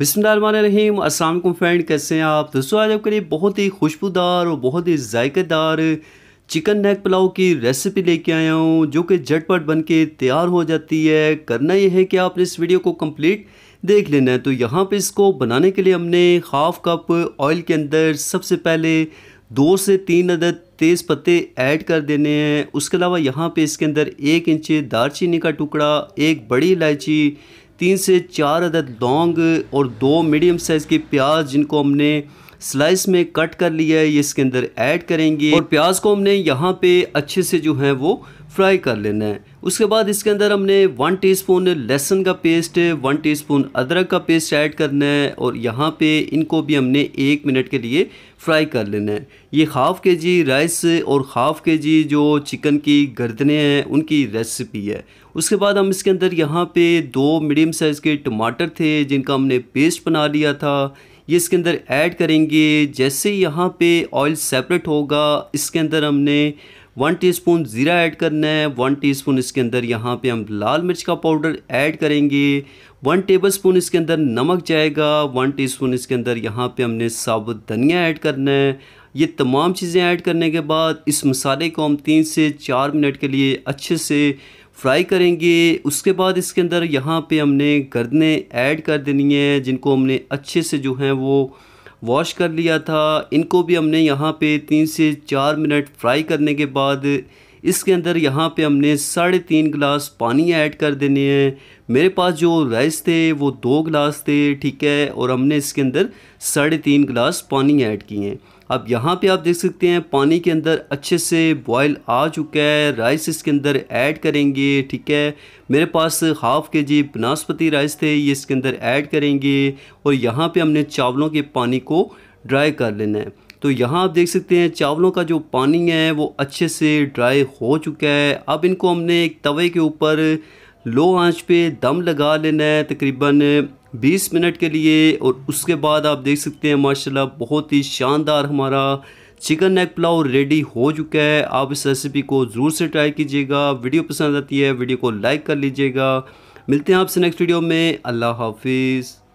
अस्सलाम असलम फ्रेंड कैसे हैं आप दोस्तों आज आपके लिए बहुत ही खुशबूदार और बहुत ही जायकेदार चिकन नेक पुलाव की रेसिपी लेके आया हूँ जो कि झटपट बन के तैयार हो जाती है करना यह है कि आपने इस वीडियो को कंप्लीट देख लेना है तो यहाँ पे इसको बनाने के लिए हमने हाफ़ कप ऑयल के अंदर सबसे पहले दो से तीन अदद तेज़ पत्ते ऐड कर देने हैं उसके अलावा यहाँ पे इसके अंदर एक इंच दारचीनी का टुकड़ा एक बड़ी इलायची तीन से चार अदद लौंग और दो मीडियम साइज़ की प्याज जिनको हमने स्लाइस में कट कर लिया है ये इसके अंदर ऐड करेंगे और प्याज को हमने यहाँ पे अच्छे से जो है वो फ्राई कर लेना है उसके बाद इसके अंदर हमने वन टीस्पून लहसुन का पेस्ट वन टीस्पून अदरक का पेस्ट ऐड करना है और यहाँ पे इनको भी हमने एक मिनट के लिए फ्राई कर लेना है ये हाफ़ के जी राइस और हाफ़ के जी जो चिकन की गर्दने हैं उनकी रेसिपी है उसके बाद हम इसके अंदर यहाँ पे दो मीडियम साइज़ के टमाटर थे जिनका हमने पेस्ट बना लिया था ये इसके अंदर ऐड करेंगे जैसे यहाँ पे ऑयल सेपरेट होगा इसके अंदर हमने वन टीस्पून ज़ीरा ऐड करना है वन टीस्पून इसके अंदर यहाँ पे हम लाल मिर्च का पाउडर ऐड करेंगे वन टेबलस्पून इसके अंदर नमक जाएगा वन टीस्पून इसके अंदर यहाँ पे हमने साबुत धनिया ऐड करना है ये तमाम चीज़ें ऐड करने के बाद इस मसाले को हम तीन से चार मिनट के लिए अच्छे से फ्राई करेंगे उसके बाद इसके अंदर यहाँ पे हमने गर्दने ऐड कर देनी है जिनको हमने अच्छे से जो है वो वॉश कर लिया था इनको भी हमने यहाँ पे तीन से चार मिनट फ्राई करने के बाद इसके अंदर यहाँ पे हमने साढ़े तीन गिलास पानी ऐड कर देने हैं मेरे पास जो राइस थे वो दो गिलास थे ठीक है और हमने इसके अंदर साढ़े तीन गिलास पानी ऐड किए हैं अब यहाँ पे आप देख सकते हैं पानी के अंदर अच्छे से बॉयल आ चुका है राइस इसके अंदर ऐड करेंगे ठीक है मेरे पास हाफ़ के जी बनास्पति राइस थे ये इसके अंदर ऐड करेंगे और यहाँ पर हमने चावलों के पानी को ड्राई कर लेना है तो यहाँ आप देख सकते हैं चावलों का जो पानी है वो अच्छे से ड्राई हो चुका है अब इनको हमने एक तवे के ऊपर लो आंच पे दम लगा लेना है तकरीबन 20 मिनट के लिए और उसके बाद आप देख सकते हैं माशाल्लाह बहुत ही शानदार हमारा चिकन नेक पुलाव रेडी हो चुका है आप इस रेसिपी को ज़रूर से ट्राई कीजिएगा वीडियो पसंद आती है वीडियो को लाइक कर लीजिएगा मिलते हैं आपसे नेक्स्ट वीडियो में अल्लाह हाफिज़